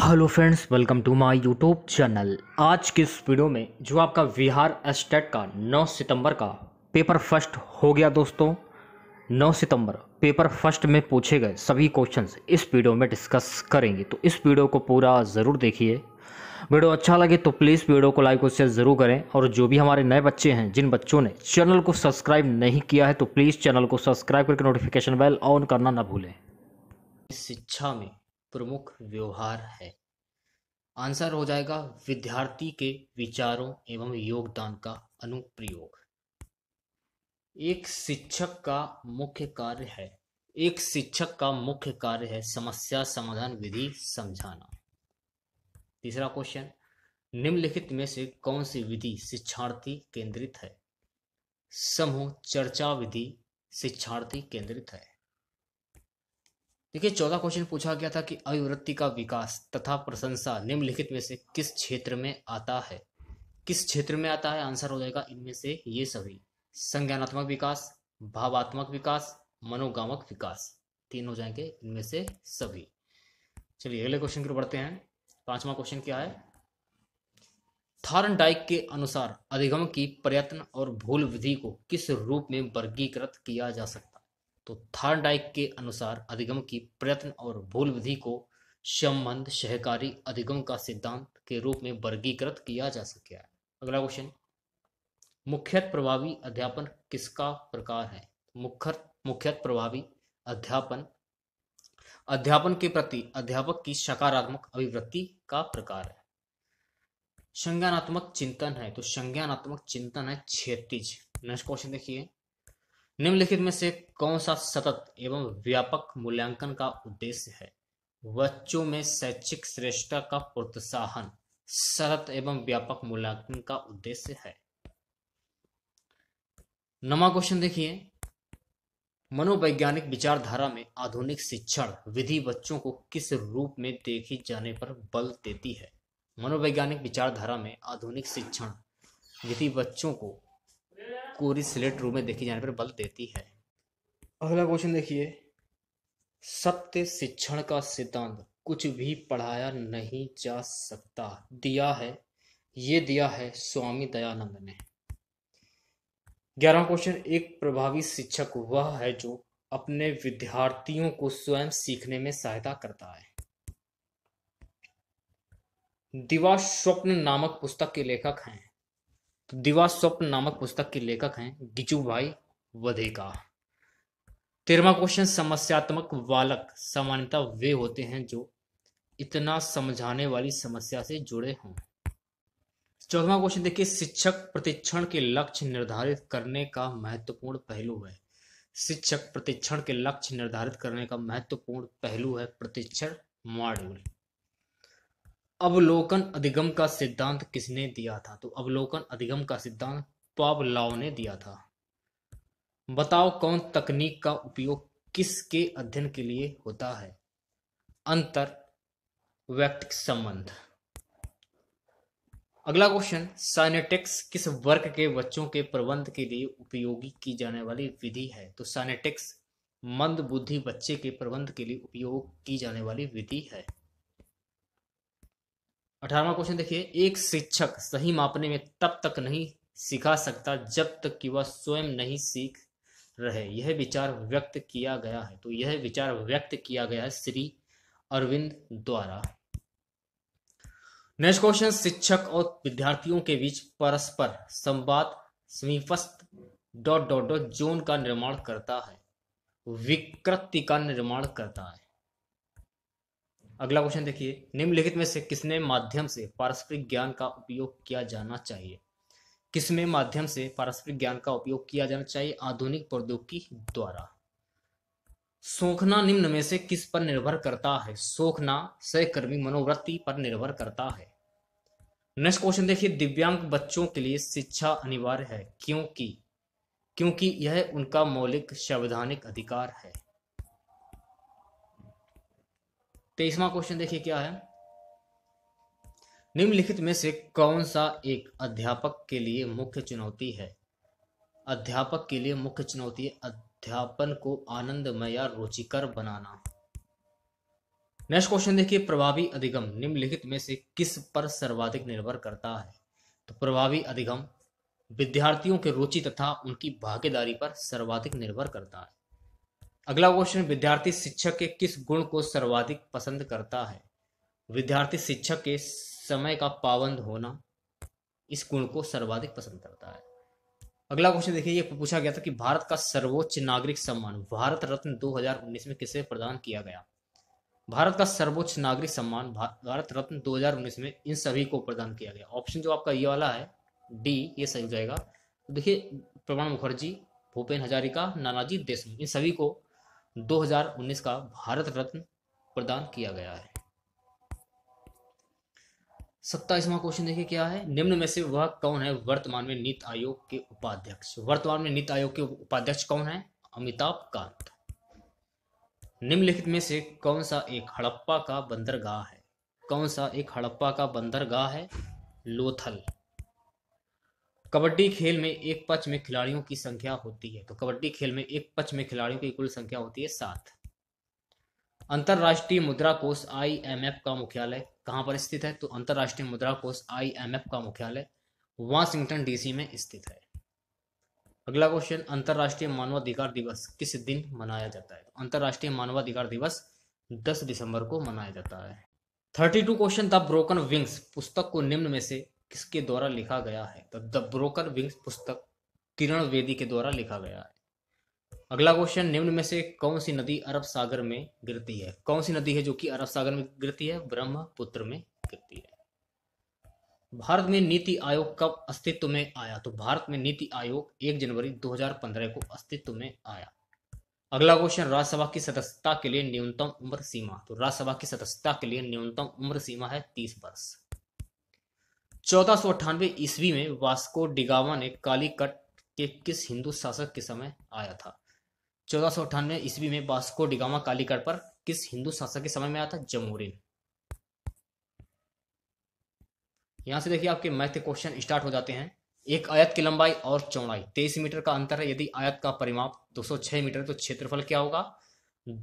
hello friends welcome to my YouTube channel आज के इस वीडियो में जो आपका बिहार स्टेट का 9 सितंबर का पेपर फर्स्ट हो गया दोस्तों 9 सितंबर पेपर फर्स्ट में पूछे गए सभी क्वेश्चंस इस वीडियो में डिस्कस करेंगे तो इस वीडियो को पूरा ज़रूर देखिए वीडियो अच्छा लगे तो प्लीज़ वीडियो को लाइक और शेयर ज़रूर करें और जो भी हमारे नए बच्चे हैं जिन बच्चों ने चैनल को सब्सक्राइब नहीं किया है तो प्लीज़ चैनल को सब्सक्राइब करके नोटिफिकेशन बेल ऑन करना ना भूलें शिक्षा में प्रमुख व्यवहार है आंसर हो जाएगा विद्यार्थी के विचारों एवं योगदान का अनुप्रयोग एक शिक्षक का मुख्य कार्य है एक शिक्षक का मुख्य कार्य है समस्या समाधान विधि समझाना तीसरा क्वेश्चन निम्नलिखित में से कौन सी विधि शिक्षार्थी केंद्रित है समूह चर्चा विधि शिक्षार्थी केंद्रित है देखिए चौदह क्वेश्चन पूछा गया था कि अभिवृत्ति का विकास तथा प्रशंसा निम्नलिखित में से किस क्षेत्र में आता है किस क्षेत्र में आता है आंसर हो जाएगा इनमें से ये सभी संज्ञानात्मक विकास भावात्मक विकास मनोगामक विकास तीन हो जाएंगे इनमें से सभी चलिए अगले क्वेश्चन की ओर बढ़ते हैं पांचवा क्वेश्चन क्या है थारन डाइक के अनुसार अधिगम की प्रयत्न और भूल विधि को किस रूप में वर्गीकृत किया जा सकता तो थार्नडाइक के अनुसार अधिगम की प्रयत्न और भूल विधि को संबंध सहकारी अधिगम का सिद्धांत के रूप में वर्गीकृत किया जा सकता है अगला क्वेश्चन मुख्यत प्रभावी अध्यापन किसका प्रकार है मुख्य मुख्यत प्रभावी अध्यापन अध्यापन के प्रति अध्यापक की सकारात्मक अभिवृत्ति का प्रकार है संज्ञानात्मक चिंतन है तो संज्ञानात्मक चिंतन है क्षेत्रिज नेक्स्ट क्वेश्चन देखिए निम्नलिखित में से कौन सा सतत एवं व्यापक मूल्यांकन का उद्देश्य है बच्चों में शैक्षिक श्रेष्ठता का प्रोत्साहन सतत एवं व्यापक मूल्यांकन का उद्देश्य है नवा क्वेश्चन देखिए मनोवैज्ञानिक विचारधारा में आधुनिक शिक्षण विधि बच्चों को किस रूप में देखे जाने पर बल देती है मनोवैज्ञानिक विचारधारा में आधुनिक शिक्षण विधि बच्चों को कोरी स्लेट रूप में देखी जाने पर बल देती है अगला क्वेश्चन देखिए सत्य शिक्षण का सिद्धांत कुछ भी पढ़ाया नहीं जा सकता दिया है ये दिया है स्वामी दयानंद ने ग्यारह क्वेश्चन एक प्रभावी शिक्षक वह है जो अपने विद्यार्थियों को स्वयं सीखने में सहायता करता है दिवा स्वप्न नामक पुस्तक के लेखक हैं तो दिवा स्वप्न नामक पुस्तक के लेखक हैं गिजू भाई वधेका तेरवा क्वेश्चन समस्यात्मक बालक सामान्यता वे होते हैं जो इतना समझाने वाली समस्या से जुड़े हों चौथा क्वेश्चन देखिए शिक्षक प्रतिक्षण के लक्ष्य निर्धारित करने का महत्वपूर्ण पहलू है शिक्षक प्रतिक्षण के लक्ष्य निर्धारित करने का महत्वपूर्ण पहलू है प्रतिक्षण मॉड्यूल अवलोकन अधिगम का सिद्धांत किसने दिया था तो अवलोकन अधिगम का सिद्धांत पावलाव ने दिया था बताओ कौन तकनीक का उपयोग किसके अध्ययन के लिए होता है अंतर व्यक्तिक संबंध अगला क्वेश्चन साइनेटिक्स किस वर्ग के बच्चों के प्रबंध के लिए उपयोगी की जाने वाली विधि है तो साइनेटिक्स मंद बुद्धि बच्चे के प्रबंध के लिए उपयोग की जाने वाली विधि है अठारवा क्वेश्चन देखिए एक शिक्षक सही मापने में तब तक नहीं सिखा सकता जब तक कि वह स्वयं नहीं सीख रहे यह विचार व्यक्त किया गया है तो यह विचार व्यक्त किया गया है श्री अरविंद द्वारा नेक्स्ट क्वेश्चन शिक्षक और विद्यार्थियों के बीच परस्पर संवाद समीपस्थ डॉट डॉट डॉट जोन का निर्माण करता है विकृति का निर्माण करता है अगला क्वेश्चन देखिए निम्नलिखित में से किसने माध्यम से पारस्परिक ज्ञान का उपयोग किया जाना चाहिए किसमें माध्यम से पारस्परिक ज्ञान का उपयोग किया जाना चाहिए आधुनिक प्रौद्योगिकी द्वारा सोखना निम्न में से किस पर निर्भर करता है सोखना सहकर्मी मनोवृत्ति पर निर्भर करता है नेक्स्ट क्वेश्चन देखिए दिव्यांग बच्चों के लिए शिक्षा अनिवार्य है क्योंकि क्योंकि यह उनका मौलिक संवैधानिक अधिकार है तेईसवा क्वेश्चन देखिए क्या है निम्नलिखित में से कौन सा एक अध्यापक के लिए मुख्य चुनौती है अध्यापक के लिए मुख्य चुनौती है अध्यापन को आनंदमय या रुचिकर बनाना नेक्स्ट क्वेश्चन देखिए प्रभावी अधिगम निम्नलिखित में से किस पर सर्वाधिक निर्भर करता है तो प्रभावी अधिगम विद्यार्थियों के रुचि तथा उनकी भागीदारी पर सर्वाधिक निर्भर करता है अगला क्वेश्चन विद्यार्थी शिक्षक के किस गुण को सर्वाधिक पसंद करता है विद्यार्थी शिक्षक के समय का पाबंद होना इस गुण को सर्वाधिक पसंद करता है अगला क्वेश्चन देखिए ये पूछा गया था कि भारत का सर्वोच्च नागरिक सम्मान भारत रत्न 2019 में किसे प्रदान किया गया भारत का सर्वोच्च नागरिक सम्मान भारत रत्न 2019 में इन सभी को प्रदान किया गया ऑप्शन जो आपका ये वाला है डी ये सही हो जाएगा तो देखिए प्रवण मुखर्जी भूपेन हजारिका नानाजी देशमुख इन सभी को 2019 का भारत रत्न प्रदान किया गया है सत्ताईसवां क्वेश्चन देखिए क्या है निम्न में से वह कौन है वर्तमान में नीति आयोग के उपाध्यक्ष वर्तमान में नीति आयोग के उपाध्यक्ष कौन है अमिताभ कांत निम्नलिखित में से कौन सा एक हड़प्पा का बंदरगाह है कौन सा एक हड़प्पा का बंदरगाह है लोथल कबड्डी खेल में एक पक्ष में खिलाड़ियों की संख्या होती है तो कबड्डी खेल में एक पक्ष में खिलाड़ियों की कुल संख्या होती है सात अंतर्राष्ट्रीय मुद्रा कोष आई का मुख्यालय कहां पर स्थित है तो अंतर्राष्ट्रीय मुद्रा कोष आई का मुख्यालय वाशिंगटन डीसी में स्थित है अगला क्वेश्चन अंतर्राष्ट्रीय मानवाधिकार दिवस किस दिन मनाया जाता है तो अंतर्राष्ट्रीय मानवाधिकार दिवस 10 दिसंबर को मनाया जाता है 32 क्वेश्चन द ब्रोकन विंग्स पुस्तक को निम्न में से किसके द्वारा लिखा गया है तो द ब्रोकर विंग्स पुस्तक किरण वेदी के द्वारा लिखा गया है अगला क्वेश्चन निम्न में से कौन सी नदी अरब सागर में गिरती है कौन सी नदी है जो कि अरब सागर में गिरती है ब्रह्मपुत्र में गिरती है भारत में नीति आयोग कब अस्तित्व में आया तो भारत में नीति आयोग 1 जनवरी 2015 को अस्तित्व में आया अगला क्वेश्चन राज्यसभा की सदस्यता के लिए न्यूनतम उम्र सीमा तो राज्यसभा की सदस्यता के लिए न्यूनतम उम्र सीमा है तीस वर्ष चौदह सौ ईस्वी में वास्को डिगामा ने कालीकट के किस हिंदू शासक के समय आया था चौदह सौ अठानवे ईस्वी में वास्को डिगामा कालीकट पर किस हिंदू शासक के समय में आया था जमूरिन यहां से देखिए आपके मैथ क्वेश्चन स्टार्ट हो जाते हैं एक आयत की लंबाई और चौड़ाई तेईस मीटर का अंतर है यदि आयत का परिमाप 206 मीटर तो क्षेत्रफल क्या होगा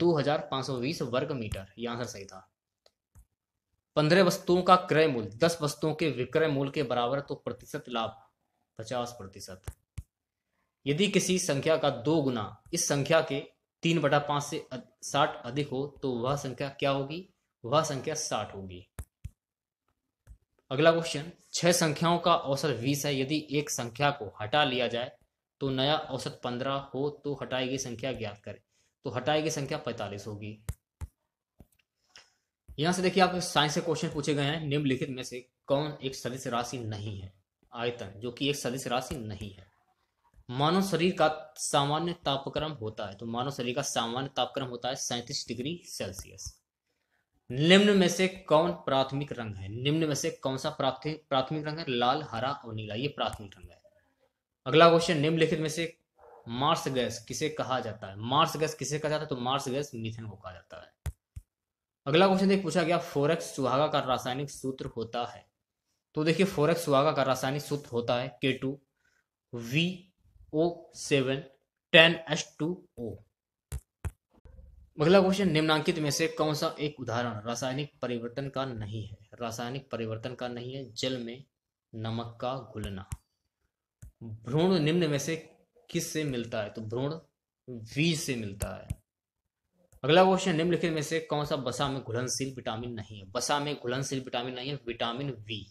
2520 वर्ग मीटर यह आंसर सही था पंद्रह वस्तुओं का क्रय मूल्य दस वस्तुओं के विक्रय मूल्य के बराबर तो प्रतिशत लाभ पचास प्रतिशत यदि किसी संख्या का दो गुना इस संख्या के तीन बटा पांच से साठ अधिक हो तो वह संख्या क्या होगी वह संख्या साठ होगी अगला क्वेश्चन छह संख्याओं का औसत बीस है यदि एक संख्या को हटा लिया जाए तो नया औसत पंद्रह हो तो हटाई गई संख्या ज्ञात करें तो हटाई गई संख्या पैंतालीस होगी यहाँ से देखिए आपके साइंस से क्वेश्चन पूछे गए हैं निम्नलिखित में से कौन एक सदिश राशि नहीं है आयतन जो कि एक सदिश राशि नहीं है मानव शरीर का सामान्य तापक्रम होता है तो मानव शरीर का सामान्य तापक्रम होता है सैंतीस डिग्री सेल्सियस निम्न में से कौन प्राथमिक रंग है निम्न में से कौन सा प्राथमिक प्राथमिक रंग है लाल हरा और नीला ये प्राथमिक रंग है अगला क्वेश्चन निम्नलिखित में से मार्स गैस किसे कहा जाता है मार्स गैस किसे कहा जाता है तो मार्स गैस मिथेन को कहा जाता है अगला क्वेश्चन देख पूछा गया फोरेक्स सुहागा का रासायनिक सूत्र होता है तो देखिए फोरेक्स सुहागा का रासायनिक सूत्र होता है K two V O seven ten S two O अगला क्वेश्चन निम्नांकित में से कौन सा एक उदाहरण रासायनिक परिवर्तन का नहीं है रासायनिक परिवर्तन का नहीं है जल में नमक का घुलना भ्रूण निम्न में से किस से मिलता है तो भ्रूण वी से मिलता है अगला क्वेश्चन निम्नलिखित में से कौन सा बसा में घुलनशील विटामिन नहीं है बसा में घुलनशील विटामिन नहीं है विटामिन वी